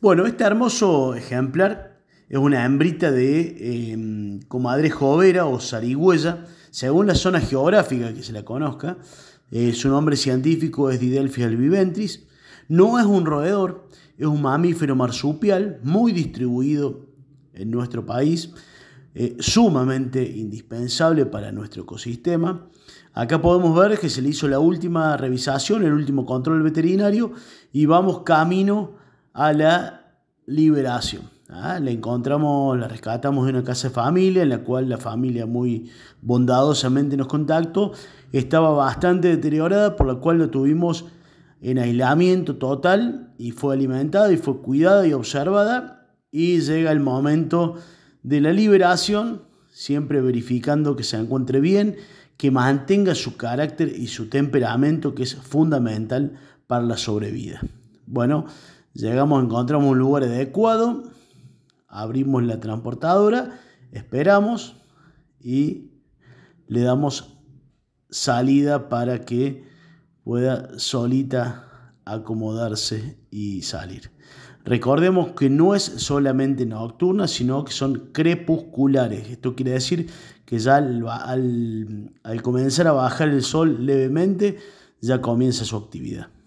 Bueno, este hermoso ejemplar es una hembrita de em, comadre jovera o zarigüeya, según la zona geográfica que se la conozca. Eh, su nombre científico es Didelphia albiventris. No es un roedor, es un mamífero marsupial muy distribuido en nuestro país, eh, sumamente indispensable para nuestro ecosistema. Acá podemos ver que se le hizo la última revisación, el último control veterinario y vamos camino a la liberación. ¿ah? La encontramos, la rescatamos de una casa de familia, en la cual la familia muy bondadosamente nos contactó. Estaba bastante deteriorada, por la cual la tuvimos en aislamiento total y fue alimentada y fue cuidada y observada. Y llega el momento de la liberación, siempre verificando que se encuentre bien, que mantenga su carácter y su temperamento, que es fundamental para la sobrevida. Bueno, Llegamos, encontramos un lugar adecuado, abrimos la transportadora, esperamos y le damos salida para que pueda solita acomodarse y salir. Recordemos que no es solamente nocturna, sino que son crepusculares. Esto quiere decir que ya al, al comenzar a bajar el sol levemente, ya comienza su actividad.